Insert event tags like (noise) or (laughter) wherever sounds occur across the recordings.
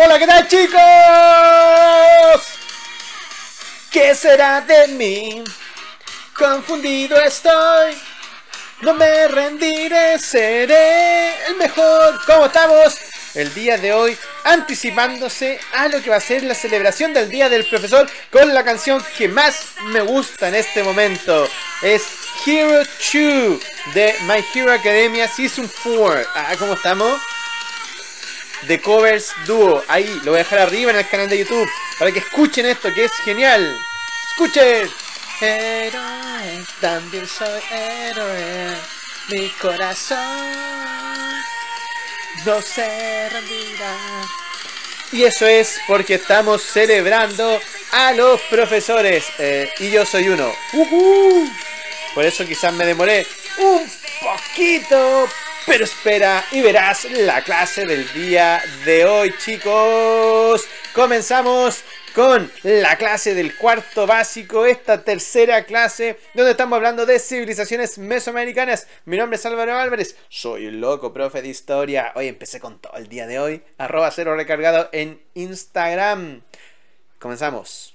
Hola, ¿qué tal chicos? ¿Qué será de mí? Confundido estoy. No me rendiré, seré el mejor. ¿Cómo estamos? El día de hoy anticipándose a lo que va a ser la celebración del Día del Profesor con la canción que más me gusta en este momento. Es Hero 2 de My Hero Academia Season 4. Ah, ¿cómo estamos? de Covers Duo. Ahí, lo voy a dejar arriba en el canal de YouTube para que escuchen esto que es genial. Escuchen. Héroe, también soy héroe. Mi corazón no se rendirá. Y eso es porque estamos celebrando a los profesores. Eh, y yo soy uno. Por eso quizás me demoré un poquito, pero espera y verás la clase del día de hoy, chicos. Comenzamos con la clase del cuarto básico, esta tercera clase, donde estamos hablando de civilizaciones mesoamericanas. Mi nombre es Álvaro Álvarez, soy un loco profe de historia. Hoy empecé con todo el día de hoy, arroba cero recargado en Instagram. Comenzamos.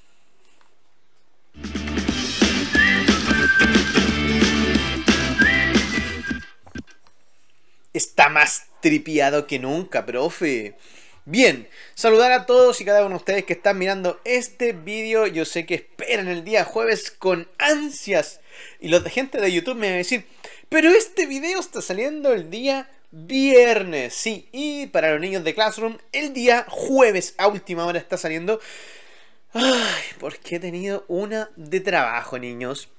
está más tripiado que nunca, profe. Bien, saludar a todos y cada uno de ustedes que están mirando este vídeo. Yo sé que esperan el día jueves con ansias. Y los de gente de YouTube me van a decir, pero este video está saliendo el día viernes. Sí, y para los niños de Classroom, el día jueves a última hora está saliendo. Ay, porque he tenido una de trabajo, niños.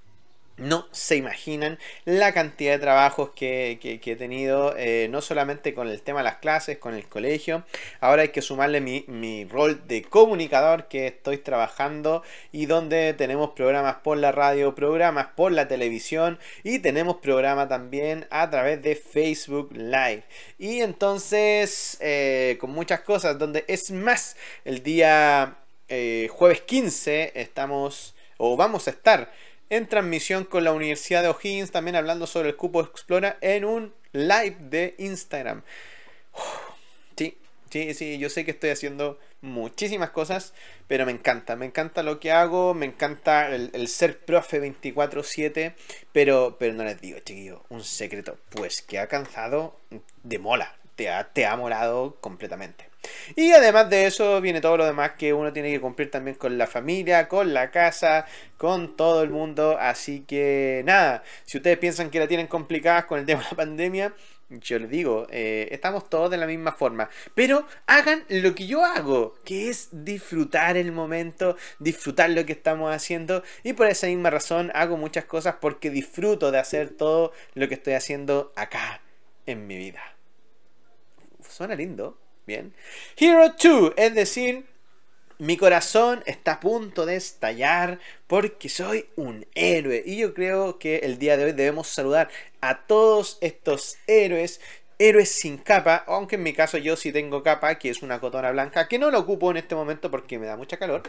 No se imaginan la cantidad de trabajos que, he tenido, eh, no solamente con el tema de las clases, con el colegio. Ahora hay que sumarle mi, mi, rol de comunicador que estoy trabajando y donde tenemos programas por la radio, programas por la televisión y tenemos programa también a través de Facebook Live. Y entonces, eh, con muchas cosas, donde es más, el día eh, jueves 15 estamos o vamos a estar en transmisión con la Universidad de O'Higgins, también hablando sobre el cupo Explora en un live de Instagram. (sighs) sí, sí, sí, yo sé que estoy haciendo muchísimas cosas, pero me encanta, me encanta lo que hago, me encanta el, ser profe 24/7, pero, pero no les digo, chiquillo, un secreto, pues que ha cansado de mola, te ha, te completamente. Y además de eso viene todo lo demás que uno tiene que cumplir también con la familia, con la casa, con todo el mundo. Así que nada, si ustedes piensan que la tienen complicadas con el tema de la pandemia, yo les digo, eh, estamos todos de la misma forma. Pero hagan lo que yo hago, que es disfrutar el momento, disfrutar lo que estamos haciendo. Y por esa misma razón hago muchas cosas porque disfruto de hacer todo lo que estoy haciendo acá en mi vida. Suena lindo. Bien. Hero 2, es decir, mi corazón está a punto de estallar porque soy un héroe. Y yo creo que el día de hoy debemos saludar a todos estos héroes héroes sin capa, aunque en mi caso yo sí tengo capa, que es una cotona blanca, que no la ocupo en este momento porque me da mucha calor,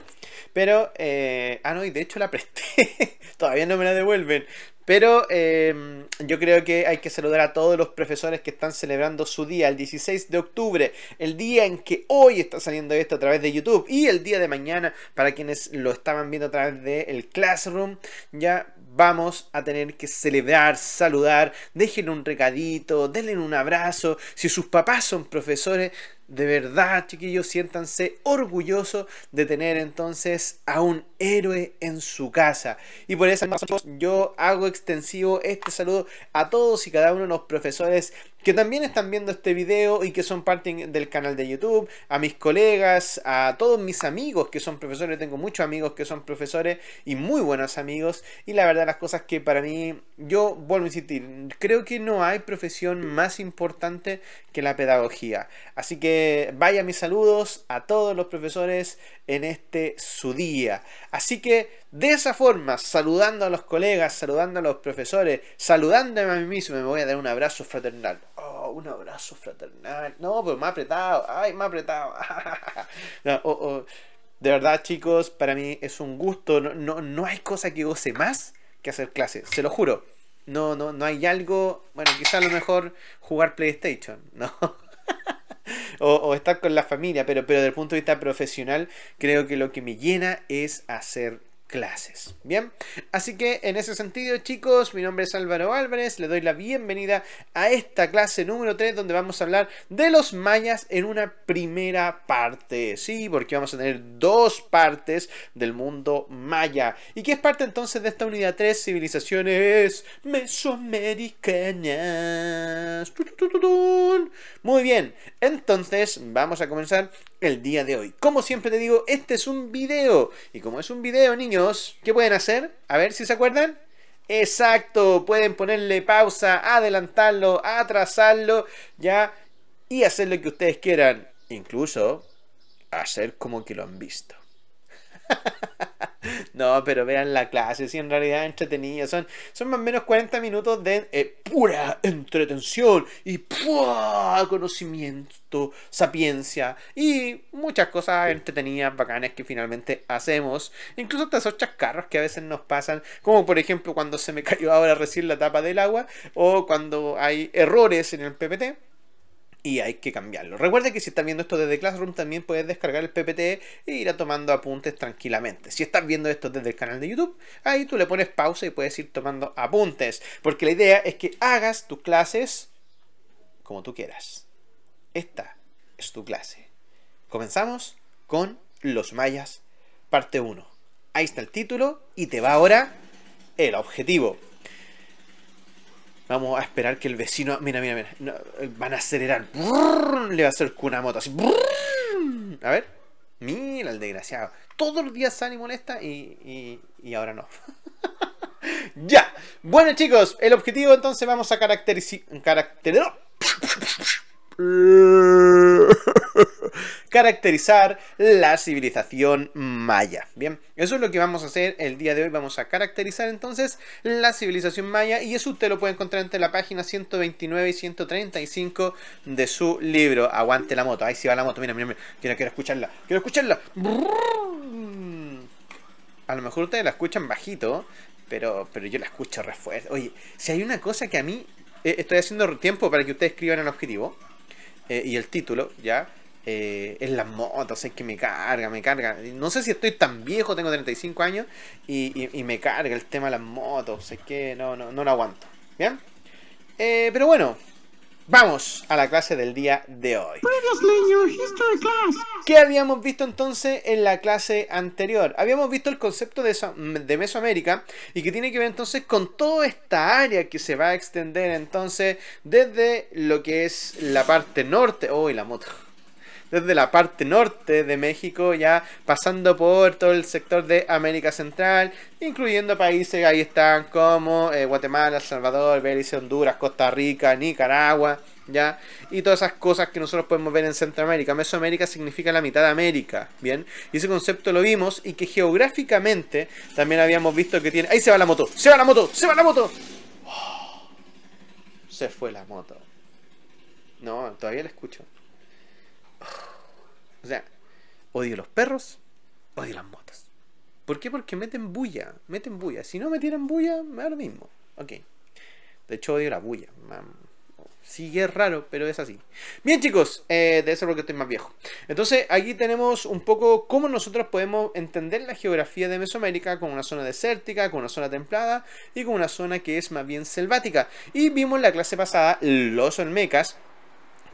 pero, eh, ah no, y de hecho la presté, (laughs) todavía no me la devuelven, pero em, yo creo que hay que saludar a todos los profesores que están celebrando su día, el 16 de octubre, el día en que hoy está saliendo esto a través de YouTube y el día de mañana para quienes lo estaban viendo a través del el Classroom, ya vamos a tener que celebrar, saludar, dejen un recadito, denle un abrazo. Si sus papás son profesores, de verdad, chiquillos, siéntanse orgullosos de tener entonces a un héroe en su casa. Y por eso, yo hago extensivo este saludo a todos y cada uno de los profesores que también están viendo este video y que son parte del canal de YouTube, a mis colegas, a todos mis amigos que son profesores, tengo muchos amigos que son profesores y muy buenos amigos y la verdad las cosas que para mí, yo vuelvo a insistir, creo que no hay profesión más importante que la pedagogía. Así que vaya mis saludos a todos los profesores en este su día. Así que de esa forma, saludando a los colegas, saludando a los profesores, saludándome a mí mismo, me voy a dar un abrazo fraternal. Oh, un abrazo fraternal. No, pero pues me ha apretado. Ay, me ha apretado. (laughs) Oh, oh. De verdad, chicos, para mí es un gusto. No, no, hay cosa que goce más que hacer clases, se lo juro. No, no, no hay algo. Bueno, quizás a lo mejor jugar PlayStation, (laughs) ¿no? O, estar con la familia, pero, pero desde el punto de vista profesional, creo que lo que me llena es hacer clases. Bien, así que en ese sentido chicos, mi nombre es Álvaro Álvarez, le doy la bienvenida a esta clase número 3 donde vamos a hablar de los mayas en una primera parte, sí, porque vamos a tener dos partes del mundo maya. ¿Y qué es parte entonces de esta unidad 3? Civilizaciones mesoamericanas. Muy bien, entonces vamos a comenzar el día de hoy. Como siempre te digo, este es un video y como es un video, niño. ¿qué pueden hacer? A ver si se acuerdan. Exacto, pueden ponerle pausa, adelantarlo, atrasarlo, ya, y hacer lo que ustedes quieran. Incluso hacer como que lo han visto. (laughs) No, pero vean la clase, si en realidad es Son, son más o menos 40 minutos de eh, pura entretención y conocimiento, sapiencia y muchas cosas entretenidas, bacanas que finalmente hacemos. Incluso estas esos carros que a veces nos pasan, como por ejemplo cuando se me cayó ahora recién la tapa del agua o cuando hay errores en el PPT y hay que cambiarlo. Recuerda que si estás viendo esto desde Classroom también puedes descargar el PPT e ir tomando apuntes tranquilamente. Si estás viendo esto desde el canal de YouTube, ahí tú le pones pausa y puedes ir tomando apuntes, porque la idea es que hagas tus clases como tú quieras. Esta es tu clase. Comenzamos con Los Mayas, parte 1. Ahí está el título y te va ahora el objetivo. Vamos a esperar que el vecino. Mira, mira, mira. van a acelerar. le va a hacer una moto así. A ver. Mira el desgraciado. Todos los días sale y molesta y, y, ahora no. (laughs) ya. Bueno, chicos. El objetivo entonces vamos a caracterizar. carácter caracterizar la civilización maya. Bien, eso es lo que vamos a hacer el día de hoy. Vamos a caracterizar entonces la civilización maya y eso usted lo puede encontrar entre la página 129 y 135 de su libro. Aguante la moto. Ahí sí va la moto. Mira, mira, mira. Quiero, quiero escucharla. Quiero escucharla. A lo mejor ustedes la escuchan bajito, pero, pero yo la escucho re fuerte. Oye, si hay una cosa que a mí... Eh, estoy haciendo tiempo para que ustedes escriban el objetivo eh, y el título, ¿ya? eh, en las motos, es que me carga, me carga. No sé si estoy tan viejo, tengo 35 años, y, me carga el tema de las motos, es que no, no, no lo aguanto. ¿Bien? Eh, pero bueno, vamos a la clase del día de hoy. ¿Qué habíamos visto entonces en la clase anterior? Habíamos visto el concepto de, de Mesoamérica y que tiene que ver entonces con toda esta área que se va a extender entonces desde lo que es la parte norte. ¡Uy, la moto! desde la parte norte de México, ya pasando por todo el sector de América Central, incluyendo países que ahí están como eh, Guatemala, Salvador, Belice, Honduras, Costa Rica, Nicaragua. ¿Ya? Y todas esas cosas que nosotros podemos ver en Centroamérica. Mesoamérica significa la mitad de América, ¿bien? Y ese concepto lo vimos y que geográficamente también habíamos visto que tiene... ¡Ahí se va la moto! ¡Se va la moto! ¡Se va la moto! ¡Oh! se fue la moto. No, todavía la escucho. O sea, odio los perros, odio las motos. ¿Por qué? Porque meten bulla, meten bulla. Si no metieran bulla, me lo mismo. Ok. De hecho, odio la bulla. Sí, es raro, pero es así. Bien, chicos, eh, de eso porque estoy más viejo. Entonces, aquí tenemos un poco cómo nosotros podemos entender la geografía de Mesoamérica con una zona desértica, con una zona templada y con una zona que es más bien selvática. Y vimos la clase pasada los Olmecas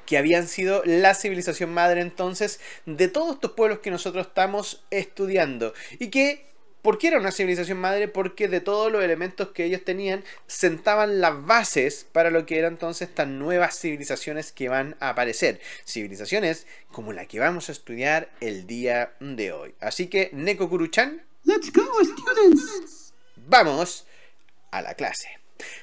que habían sido la civilización madre entonces de todos estos pueblos que nosotros estamos estudiando y que ¿Por qué era una civilización madre? Porque de todos los elementos que ellos tenían, sentaban las bases para lo que eran entonces estas nuevas civilizaciones que van a aparecer. Civilizaciones como la que vamos a estudiar el día de hoy. Así que, Neko Kuruchan. ¡Let's go, students! Vamos a la clase.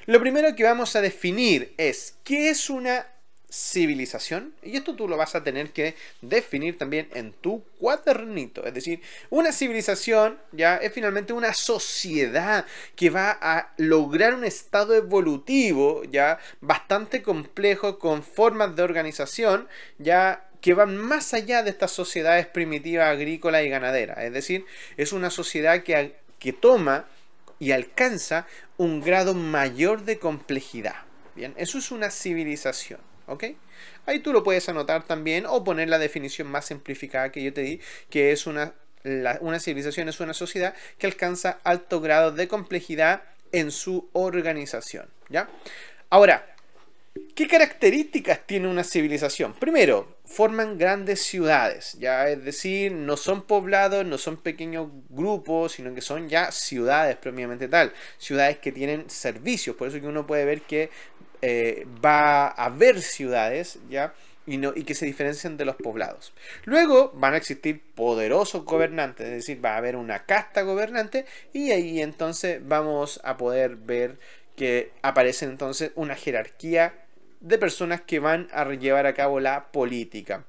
Lo primero que vamos a definir es qué es una civilización. Y esto tú lo vas a tener que definir también en tu cuadernito. Es decir, una civilización ya es finalmente una sociedad que va a lograr un estado evolutivo ya bastante complejo con formas de organización ya que van más allá de estas sociedades primitivas agrícolas y ganaderas. Es decir, es una sociedad que, que toma y alcanza un grado mayor de complejidad. Bien, eso es una civilización. ¿ok? Ahí tú lo puedes anotar también o poner la definición más simplificada que yo te di, que es una, una civilización es una sociedad que alcanza alto grado de complejidad en su organización, ¿ya? Ahora, ¿qué características tiene una civilización? Primero, forman grandes ciudades, ya es decir, no son poblados, no son pequeños grupos, sino que son ya ciudades propiamente tal, ciudades que tienen servicios, por eso que uno puede ver que eh, va a haber ciudades, ¿ya? Y, no, y que se diferencien de los poblados. Luego van a existir poderosos gobernantes, es decir, va a haber una casta gobernante y ahí entonces vamos a poder ver que aparece entonces una jerarquía de personas que van a llevar a cabo la política.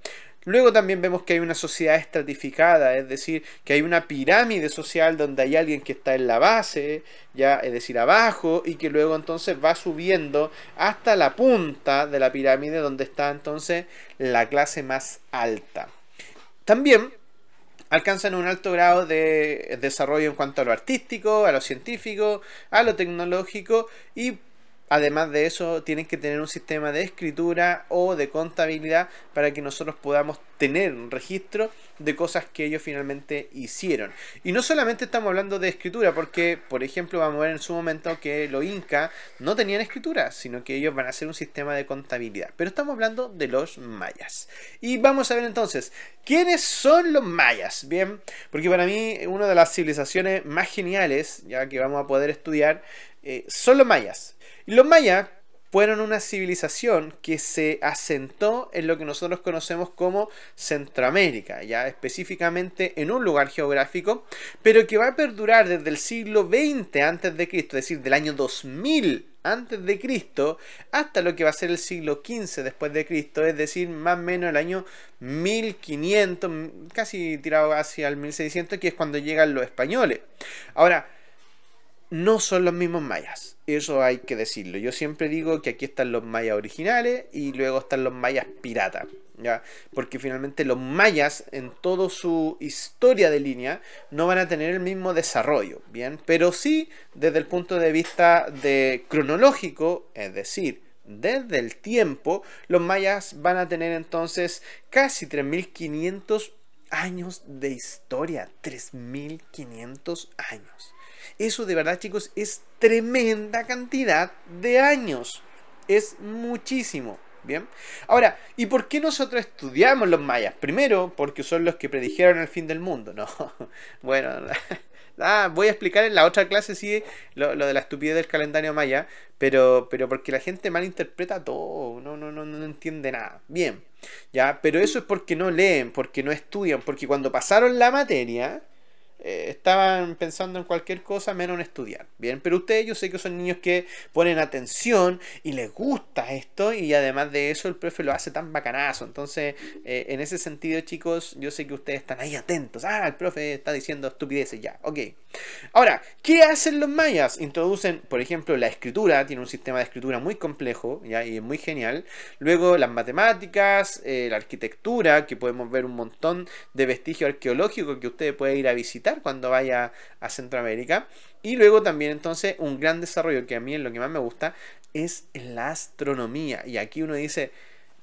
Luego también vemos que hay una sociedad estratificada, es decir, que hay una pirámide social donde hay alguien que está en la base, ya, es decir, abajo, y que luego entonces va subiendo hasta la punta de la pirámide donde está entonces la clase más alta. También alcanzan un alto grado de desarrollo en cuanto a lo artístico, a lo científico, a lo tecnológico y Además de eso, tienen que tener un sistema de escritura o de contabilidad para que nosotros podamos tener un registro de cosas que ellos finalmente hicieron. Y no solamente estamos hablando de escritura, porque, por ejemplo, vamos a ver en su momento que los incas no tenían escritura, sino que ellos van a hacer un sistema de contabilidad. Pero estamos hablando de los mayas. Y vamos a ver entonces, ¿quiénes son los mayas? Bien, porque para mí una de las civilizaciones más geniales, ya que vamos a poder estudiar, eh, son los mayas los mayas fueron una civilización que se asentó en lo que nosotros conocemos como Centroamérica, ya específicamente en un lugar geográfico, pero que va a perdurar desde el siglo XX antes de Cristo, es decir, del año 2000 antes de Cristo hasta lo que va a ser el siglo XV después de Cristo, es decir, más o menos el año 1500, casi tirado hacia el 1600, que es cuando llegan los españoles. Ahora, no son los mismos mayas. Eso hay que decirlo. Yo siempre digo que aquí están los mayas originales y luego están los mayas piratas. ¿ya? Porque finalmente los mayas en toda su historia de línea no van a tener el mismo desarrollo. Bien, pero sí desde el punto de vista de cronológico, es decir, desde el tiempo, los mayas van a tener entonces casi 3500 años de historia. 3500 años. Eso de verdad, chicos, es tremenda cantidad de años. Es muchísimo. Bien. Ahora, ¿y por qué nosotros estudiamos los mayas? Primero, porque son los que predijeron el fin del mundo. No. (laughs) Bueno, voy a explicar en la otra clase sí lo, de la estupidez del calendario maya, pero, pero porque la gente malinterpreta todo, no, no, no, no entiende nada. Bien, ya, pero eso es porque no leen, porque no estudian, porque cuando pasaron la materia, eh, estaban pensando en cualquier cosa menos en estudiar. Bien, pero ustedes yo sé que son niños que ponen atención y les gusta esto y además de eso el profe lo hace tan bacanazo. Entonces, eh, en ese sentido chicos, yo sé que ustedes están ahí atentos. Ah, el profe está diciendo estupideces ya. Ok. Ahora, ¿qué hacen los mayas? Introducen, por ejemplo, la escritura, tiene un sistema de escritura muy complejo ¿ya? y es muy genial. Luego las matemáticas, eh, la arquitectura, que podemos ver un montón de vestigio arqueológico que ustedes pueden ir a visitar cuando vaya a Centroamérica. Y luego también entonces un gran desarrollo que a mí es lo que más me gusta es la astronomía. Y aquí uno dice,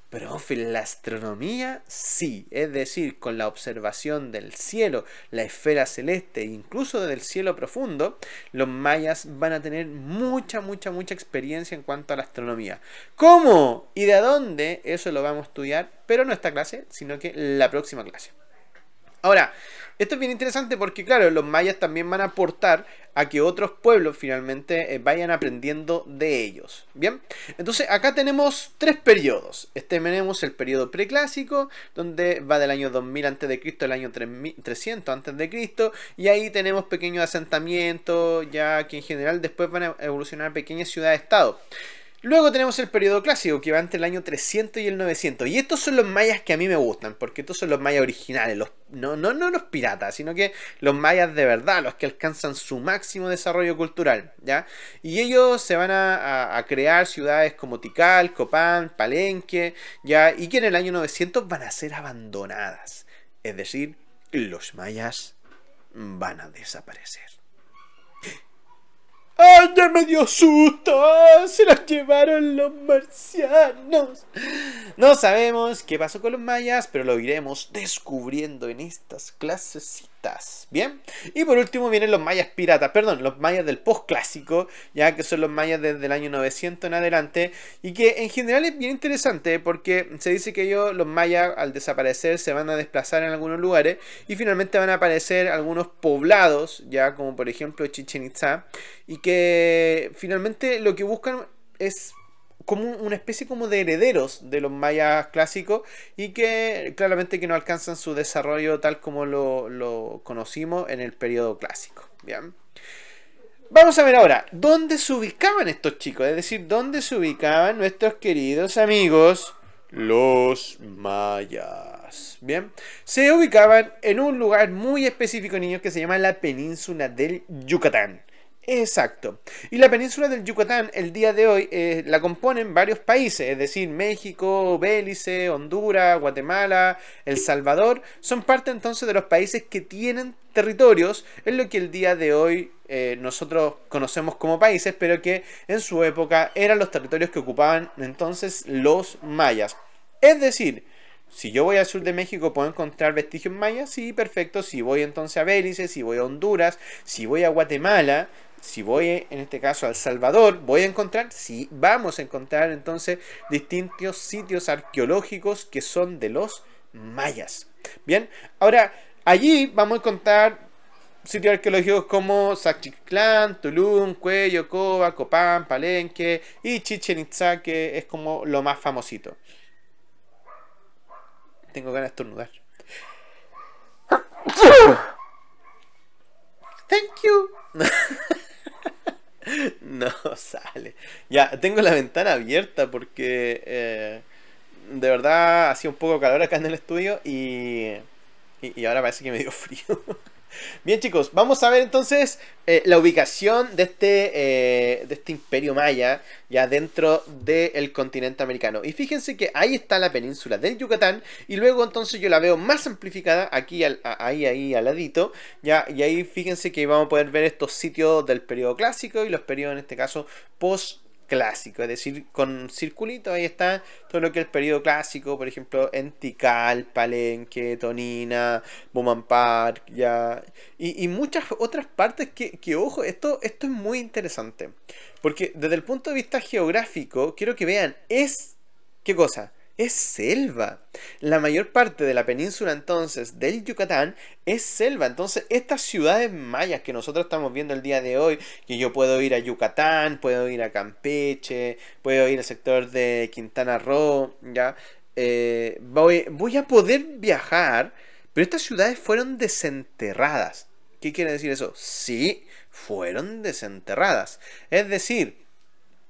Profe, la astronomía sí, es decir, con la observación del cielo, la esfera celeste, incluso del cielo profundo, los mayas van a tener mucha, mucha, mucha experiencia en cuanto a la astronomía. ¿Cómo y de dónde? Eso lo vamos a estudiar, pero no esta clase, sino que la próxima clase. Ahora, esto es bien interesante porque, claro, los mayas también van a aportar a que otros pueblos finalmente eh, vayan aprendiendo de ellos. Bien, entonces acá tenemos tres periodos. Este tenemos el periodo preclásico, donde va del año 2000 a.C. al año 300 a.C. Y ahí tenemos pequeños asentamientos, ya que en general después van a evolucionar pequeñas ciudades-estado. Luego tenemos el periodo clásico, que va entre el año 300 y el 900. Y estos son los mayas que a mí me gustan, porque estos son los mayas originales, no, los piratas, sino que los mayas de verdad, los que alcanzan su máximo desarrollo cultural. ¿ya? Y ellos se van a, crear ciudades como Tikal, Copán, Palenque, ¿ya? y que en el año 900 van a ser abandonadas. Es decir, los mayas van a desaparecer. ¡Ay, ya me dio susto! ¡Se las llevaron los marcianos! No sabemos qué pasó con los mayas, pero lo iremos descubriendo en estas clases Bien, y por último vienen los mayas piratas, perdón, los mayas del postclásico, ya que son los mayas desde el año 900 en adelante, y que en general es bien interesante porque se dice que ellos, los mayas, al desaparecer se van a desplazar en algunos lugares y finalmente van a aparecer algunos poblados, ya como por ejemplo Chichen Itza, y que finalmente lo que buscan es como una especie como de herederos de los mayas clásicos y que claramente que no alcanzan su desarrollo tal como lo, conocimos en el periodo clásico. Bien. Vamos a ver ahora, ¿dónde se ubicaban estos chicos? Es decir, ¿dónde se ubicaban nuestros queridos amigos los mayas? Bien, se ubicaban en un lugar muy específico, niños, que se llama la península del Yucatán. Exacto. Y la península del Yucatán el día de hoy eh, la componen varios países, es decir, México, Belice, Honduras, Guatemala, El Salvador, son parte entonces de los países que tienen territorios, en lo que el día de hoy eh, nosotros conocemos como países, pero que en su época eran los territorios que ocupaban entonces los mayas. Es decir, si yo voy al sur de México, ¿puedo encontrar vestigios mayas? Sí, perfecto. Si voy entonces a Belice, si voy a Honduras, si voy a Guatemala, si voy en este caso a El Salvador, voy a encontrar, sí, vamos a encontrar entonces distintos sitios arqueológicos que son de los mayas. Bien, ahora allí vamos a encontrar sitios arqueológicos como Sachiclán, Tulum, Cuello, Coba, Copán, Palenque y Chichen Itza, que es como lo más famosito. Tengo ganas de estornudar. (laughs) Thank you. (laughs) (laughs) No sale. Ya, tengo la ventana abierta porque eh, de verdad hacía un poco calor acá en el estudio y, y ahora parece que me dio frío. (laughs) Bien chicos, vamos a ver entonces eh, la ubicación de este, eh, de este imperio maya ya dentro del continente americano. Y fíjense que ahí está la península del Yucatán y luego entonces yo la veo más amplificada aquí, ahí, ahí al ladito. Ya, y ahí fíjense que vamos a poder ver estos sitios del periodo clásico y los periodos en este caso post clásico, es decir, con circulito ahí está todo lo que es el periodo clásico, por ejemplo, en Palenque, Tonina, Boman Park, ya, y, muchas otras partes que, que, ojo, esto, esto es muy interesante, porque desde el punto de vista geográfico, quiero que vean, es, ¿qué cosa? es selva. La mayor parte de la península entonces del Yucatán es selva. Entonces estas ciudades mayas que nosotros estamos viendo el día de hoy, que yo puedo ir a Yucatán, puedo ir a Campeche, puedo ir al sector de Quintana Roo, ¿ya? Eh, voy a poder viajar, pero estas ciudades fueron desenterradas. ¿Qué quiere decir eso? Sí, fueron desenterradas. Es decir,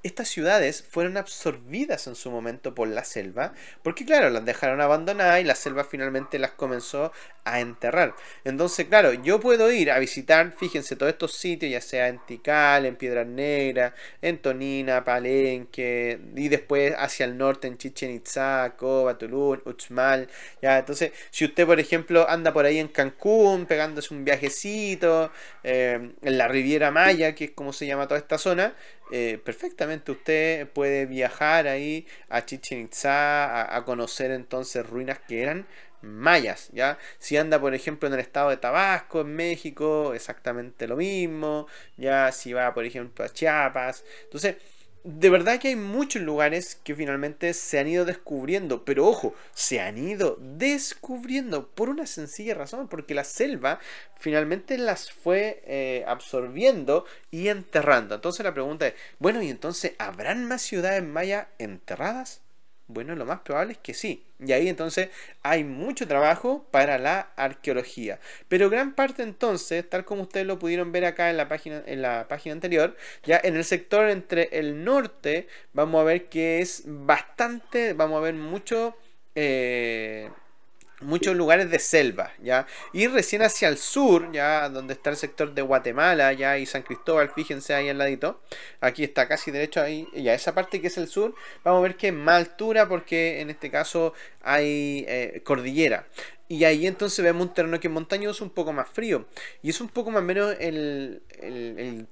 estas ciudades fueron absorbidas en su momento por la selva, porque claro, las dejaron abandonadas y la selva finalmente las comenzó a enterrar. Entonces, claro, yo puedo ir a visitar, fíjense, todos estos sitios, ya sea en Tikal, en Piedras Negras, en Tonina, Palenque, y después hacia el norte en Chichen Itzá, Coba, Uxmal, ya, entonces, si usted, por ejemplo, anda por ahí en Cancún, pegándose un viajecito, eh, en la Riviera Maya, que es como se llama toda esta zona, eh, perfectamente usted puede viajar ahí a Chichen Itza a, a, conocer entonces ruinas que eran mayas, ¿ya? Si anda, por ejemplo, en el estado de Tabasco, en México, exactamente lo mismo, ¿ya? Si va, por ejemplo, a Chiapas. Entonces, de verdad que hay muchos lugares que finalmente se han ido descubriendo, pero ojo, se han ido descubriendo por una sencilla razón, porque la selva finalmente las fue eh, absorbiendo y enterrando. Entonces la pregunta es, bueno, ¿y entonces habrán más ciudades mayas enterradas? Bueno, lo más probable es que sí. Y ahí entonces hay mucho trabajo para la arqueología. Pero gran parte entonces, tal como ustedes lo pudieron ver acá en la página, en la página anterior, ya en el sector entre el norte vamos a ver que es bastante, vamos a ver mucho... Eh, muchos lugares de selva, ¿ya? Y recién hacia el sur, ya donde está el sector de Guatemala, ya y San Cristóbal, fíjense ahí al ladito, aquí está casi derecho ahí, ya esa parte que es el sur, vamos a ver que es más altura porque en este caso hay eh, cordillera. Y ahí entonces vemos un terreno que es montañoso, un poco más frío. Y es un poco más o menos el,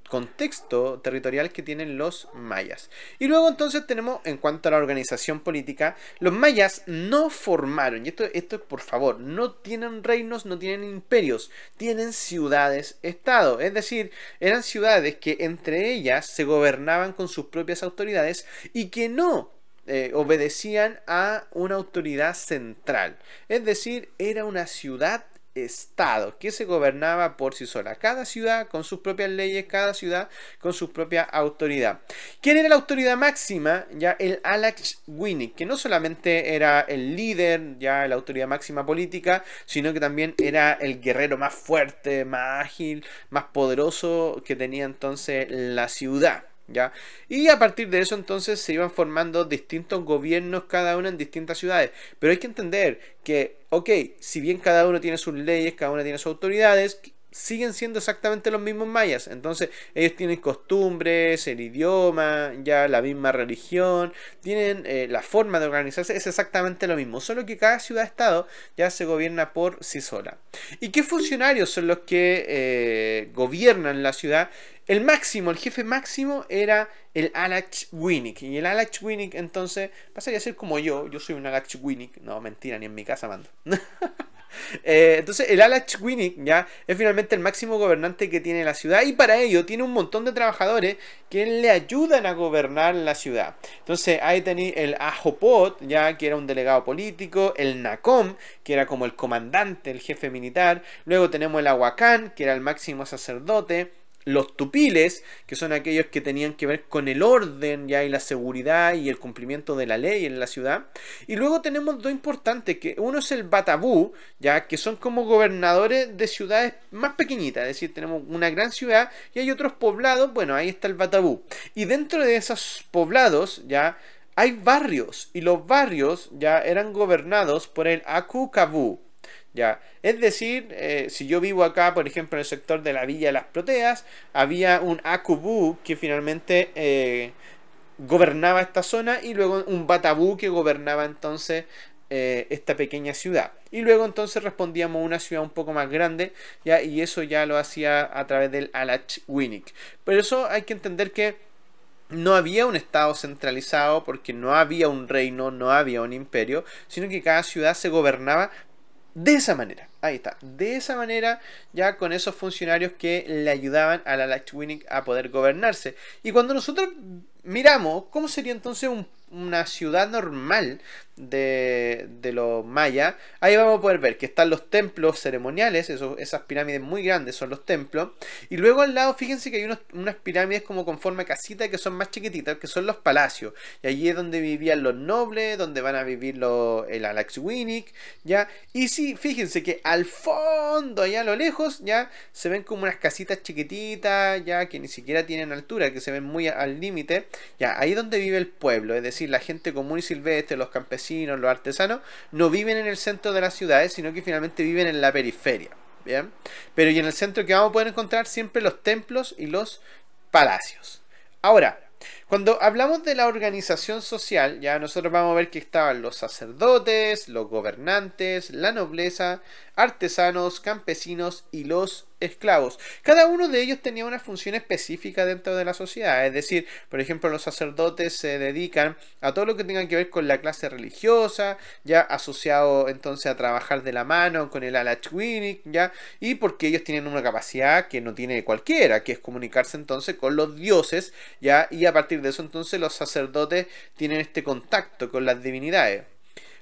contexto territorial que tienen los mayas. Y luego entonces tenemos, en cuanto a la organización política, los mayas no formaron, y esto, esto por favor, no tienen reinos, no tienen imperios, tienen ciudades-estado. Es decir, eran ciudades que entre ellas se gobernaban con sus propias autoridades y que no eh, obedecían a una autoridad central. Es decir, era una ciudad-estado que se gobernaba por sí sola. Cada ciudad con sus propias leyes, cada ciudad con su propia autoridad. ¿Quién era la autoridad máxima? Ya el Alax Winnick, que no solamente era el líder, ya la autoridad máxima política, sino que también era el guerrero más fuerte, más ágil, más poderoso que tenía entonces la ciudad. ¿ya? Y a partir de eso entonces se iban formando distintos gobiernos, cada uno en distintas ciudades. Pero hay que entender que, ok, si bien cada uno tiene sus leyes, cada uno tiene sus autoridades, siguen siendo exactamente los mismos mayas. Entonces, ellos tienen costumbres, el idioma, ya la misma religión, tienen eh, la forma de organizarse, es exactamente lo mismo. Solo que cada ciudad-estado ya se gobierna por sí sola. ¿Y qué funcionarios son los que eh, gobiernan la ciudad? El máximo, el jefe máximo era el Winnick. Y el Alach Winnick, entonces pasaría a ser como yo. Yo soy un Winnick. No, mentira, ni en mi casa mando. (laughs) Eh, entonces, el Alach ya es finalmente el máximo gobernante que tiene la ciudad y para ello tiene un montón de trabajadores que le ayudan a gobernar la ciudad. Entonces, ahí tenéis el Ajopot, ya que era un delegado político, el Nakom, que era como el comandante, el jefe militar, luego tenemos el Aguacán, que era el máximo sacerdote, los tupiles, que son aquellos que tenían que ver con el orden ya y la seguridad y el cumplimiento de la ley en la ciudad. Y luego tenemos dos importantes, que uno es el batabú, ya que son como gobernadores de ciudades más pequeñitas, es decir, tenemos una gran ciudad y hay otros poblados, bueno, ahí está el batabú. Y dentro de esos poblados, ya hay barrios y los barrios ya eran gobernados por el Aku es decir, eh, si yo vivo acá, por ejemplo, en el sector de la Villa de las Proteas, había un Akubu que finalmente eh, gobernaba esta zona y luego un Batabú que gobernaba entonces eh, esta pequeña ciudad. Y luego entonces respondíamos a una ciudad un poco más grande, ¿ya? y eso ya lo hacía a través del Alachwinik. Pero eso hay que entender que no había un estado centralizado porque no había un reino, no había un imperio, sino que cada ciudad se gobernaba de esa manera, ahí está. De esa manera, ya con esos funcionarios que le ayudaban a la Lightwinning a poder gobernarse. Y cuando nosotros miramos cómo sería entonces un una ciudad normal de, los mayas, ahí vamos a poder ver que están los templos ceremoniales, esas pirámides muy grandes son los templos, y luego al lado fíjense que hay unas pirámides como con forma casita que son más chiquititas, que son los palacios, y allí es donde vivían los nobles, donde van a vivir los, el Alex ya, y sí, fíjense que al fondo, allá a lo lejos, ya se ven como unas casitas chiquititas, ya que ni siquiera tienen altura, que se ven muy al límite, ya, ahí donde vive el pueblo, es decir, la gente común y silvestre, los campesinos, los artesanos, no viven en el centro de las ciudades, sino que finalmente viven en la periferia. ¿bien? Pero y en el centro que vamos a poder encontrar siempre los templos y los palacios. Ahora, cuando hablamos de la organización social, ya nosotros vamos a ver que estaban los sacerdotes, los gobernantes, la nobleza, artesanos, campesinos y los esclavos. Cada uno de ellos tenía una función específica dentro de la sociedad, es decir, por ejemplo, los sacerdotes se dedican a todo lo que tenga que ver con la clase religiosa, ya asociado entonces a trabajar de la mano con el alachwinic, ya, y porque ellos tienen una capacidad que no tiene cualquiera, que es comunicarse entonces con los dioses, ya, y a partir de eso entonces los sacerdotes tienen este contacto con las divinidades.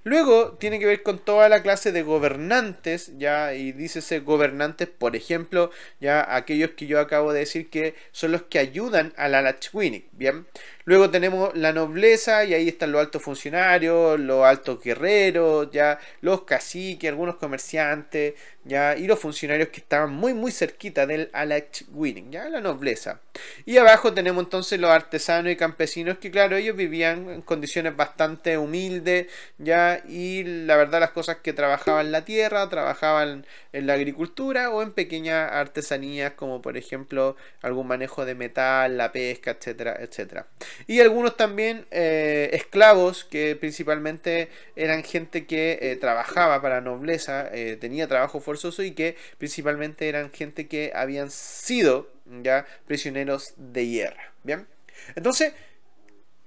Luego tiene que ver con toda la clase de gobernantes, ya, y ese gobernantes, por ejemplo, ya aquellos que yo acabo de decir que son los que ayudan a la Lachwini, bien. Luego tenemos la nobleza y ahí están los altos funcionarios, los altos guerreros, ya los caciques, algunos comerciantes, ya y los funcionarios que estaban muy muy cerquita del alex Winning, ya la nobleza. Y abajo tenemos entonces los artesanos y campesinos que claro, ellos vivían en condiciones bastante humildes, ya y la verdad las cosas que trabajaban la tierra, trabajaban en la agricultura o en pequeñas artesanías como por ejemplo algún manejo de metal, la pesca, etcétera, etcétera y algunos también eh, esclavos que principalmente eran gente que eh, trabajaba para nobleza, eh, tenía trabajo forzoso y que principalmente eran gente que habían sido ya prisioneros de guerra. Bien, entonces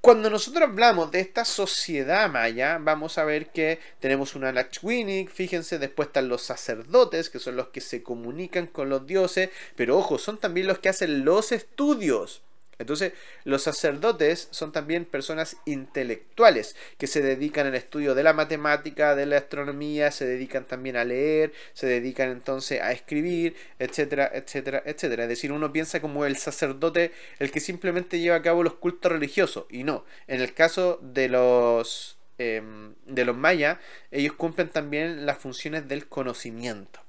cuando nosotros hablamos de esta sociedad maya, vamos a ver que tenemos una Lachwinik, fíjense, después están los sacerdotes, que son los que se comunican con los dioses, pero ojo, son también los que hacen los estudios. Entonces, los sacerdotes son también personas intelectuales que se dedican al estudio de la matemática, de la astronomía, se dedican también a leer, se dedican entonces a escribir, etcétera, etcétera, etcétera. Es decir, uno piensa como el sacerdote el que simplemente lleva a cabo los cultos religiosos y no. En el caso de los em, de los mayas, ellos cumplen también las funciones del conocimiento.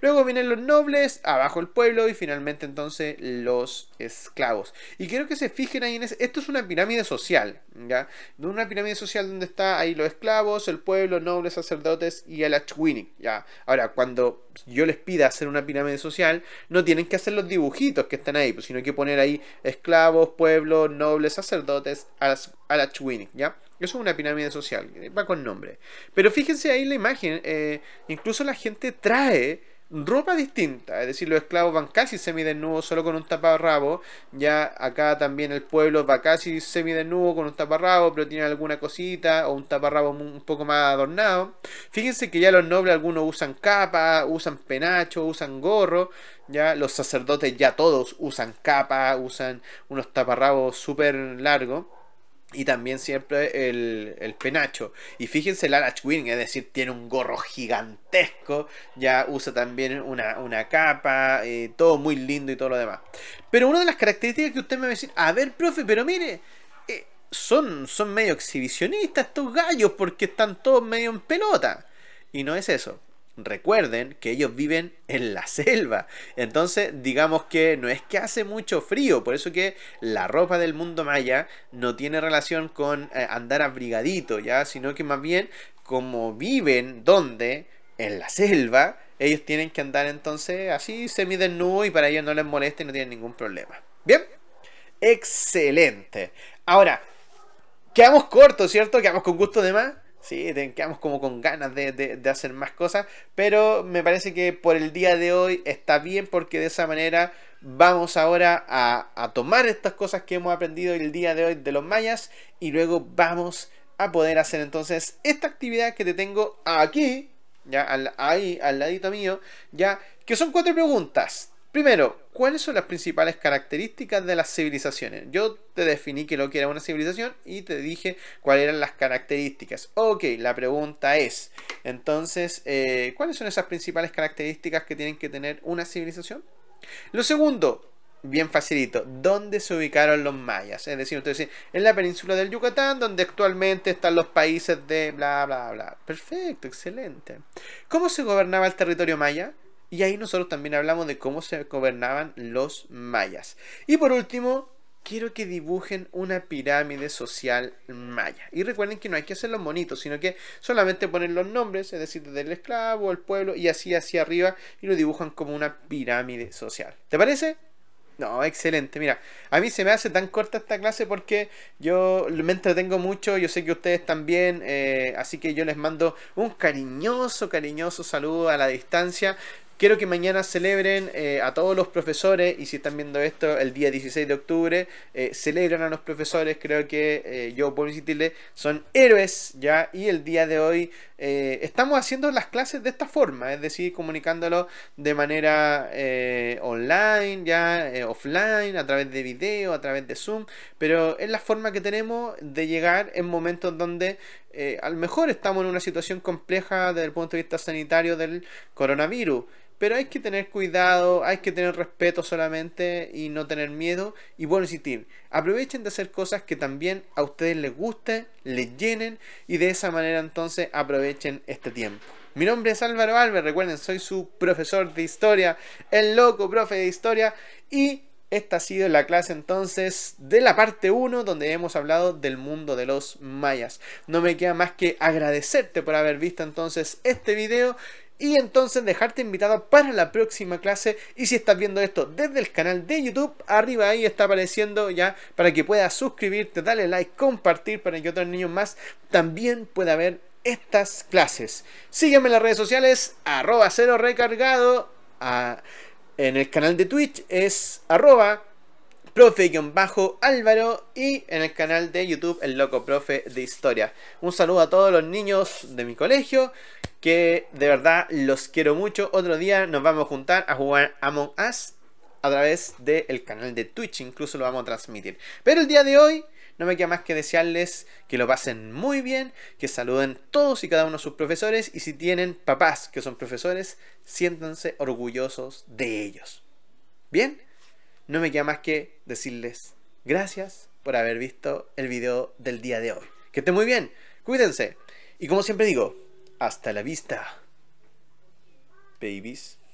Luego vienen los nobles, abajo el pueblo y finalmente entonces los esclavos. Y quiero que se fijen ahí en Esto es una pirámide social, ¿ya? Una pirámide social donde está ahí los esclavos, el pueblo, nobles, sacerdotes y el achwini, ¿ya? Ahora, cuando yo les pida hacer una pirámide social, no tienen que hacer los dibujitos que están ahí, pues, sino que poner ahí esclavos, pueblo, nobles, sacerdotes, alachwini, ¿ya? Eso es una pirámide social, va con nombre. Pero fíjense ahí la imagen, eh, incluso la gente trae ropa distinta, es decir, los esclavos van casi semidesnudos, solo con un taparrabo, ya acá también el pueblo va casi semidesnudo con un taparrabo, pero tiene alguna cosita o un taparrabo un poco más adornado. Fíjense que ya los nobles algunos usan capa, usan penacho, usan gorro, ya los sacerdotes ya todos usan capa, usan unos taparrabos súper largos. Y también siempre el, penacho. Y fíjense el Arachwing, es decir, tiene un gorro gigantesco. Ya usa también una, capa. Eh, todo muy lindo y todo lo demás. Pero una de las características que usted me va a decir, a ver, profe, pero mire, eh, son, son medio exhibicionistas estos gallos porque están todos medio en pelota. Y no es eso recuerden que ellos viven en la selva. Entonces, digamos que no es que hace mucho frío, por eso que la ropa del mundo maya no tiene relación con eh, andar abrigadito, ¿ya? Sino que más bien, como viven donde, en la selva, ellos tienen que andar entonces así semidesnudo y para ellos no les moleste, y no tienen ningún problema. Bien, excelente. Ahora, quedamos cortos, ¿cierto? Quedamos con gusto de más. Sí, quedamos como con ganas de, de, hacer más cosas, pero me parece que por el día de hoy está bien porque de esa manera vamos ahora a, a tomar estas cosas que hemos aprendido el día de hoy de los mayas y luego vamos a poder hacer entonces esta actividad que te tengo aquí, ya al, ahí al ladito mío, ya que son cuatro preguntas Primero, ¿cuáles son las principales características de las civilizaciones? Yo te definí que lo que era una civilización y te dije cuáles eran las características. Ok, la pregunta es, entonces, eh, ¿cuáles son esas principales características que tienen que tener una civilización? Lo segundo, bien facilito, ¿dónde se ubicaron los mayas? Es decir, ustedes en la península del Yucatán, donde actualmente están los países de bla, bla, bla. Perfecto, excelente. ¿Cómo se gobernaba el territorio maya? Y ahí nosotros también hablamos de cómo se gobernaban los mayas. Y por último, quiero que dibujen una pirámide social maya. Y recuerden que no hay que hacerlo bonito, sino que solamente ponen los nombres, es decir, del el esclavo, el pueblo y así hacia arriba y lo dibujan como una pirámide social. ¿Te parece? No, excelente. Mira, a mí se me hace tan corta esta clase porque yo me entretengo mucho, yo sé que ustedes también, eh, así que yo les mando un cariñoso, cariñoso saludo a la distancia. Quiero que mañana celebren eh, a todos los profesores y si están viendo esto el día 16 de octubre, eh, celebran a los profesores, creo que eh, yo puedo decirle son héroes ya y el día de hoy estamos haciendo las clases de esta forma, es decir, comunicándolo de manera online, ya offline, a través de video, a través de Zoom, pero es la forma que tenemos de llegar en momentos donde eh, a lo mejor estamos en una situación compleja desde el punto de vista sanitario del coronavirus, pero hay que tener cuidado, hay que tener respeto solamente y no tener miedo. Y bueno, insistir, aprovechen de hacer cosas que también a ustedes les gusten, les llenen y de esa manera entonces aprovechen este tiempo. Mi nombre es Álvaro Álvarez, recuerden, soy su profesor de historia, el loco profe de historia y esta ha sido la clase entonces de la parte 1 donde hemos hablado del mundo de los mayas. No me queda más que agradecerte por haber visto entonces este video y entonces dejarte invitado para la próxima clase. Y si estás viendo esto desde el canal de YouTube, arriba ahí está apareciendo ya para que puedas suscribirte, darle like, compartir para que otros niños más también puedan ver estas clases. Sígueme en las redes sociales, arroba cero recargado. A en el canal de Twitch es arroba profe-álvaro y en el canal de YouTube el loco profe de historia. Un saludo a todos los niños de mi colegio que de verdad los quiero mucho. Otro día nos vamos a juntar a jugar Among Us a través del canal de Twitch, incluso lo vamos a transmitir. Pero el día de hoy no me queda más que desearles que lo pasen muy bien, que saluden todos y cada uno de sus profesores y si tienen papás que son profesores, siéntanse orgullosos de ellos. Bien, no me queda más que decirles gracias por haber visto el video del día de hoy. Que estén muy bien, cuídense. Y como siempre digo, hasta la vista, babies.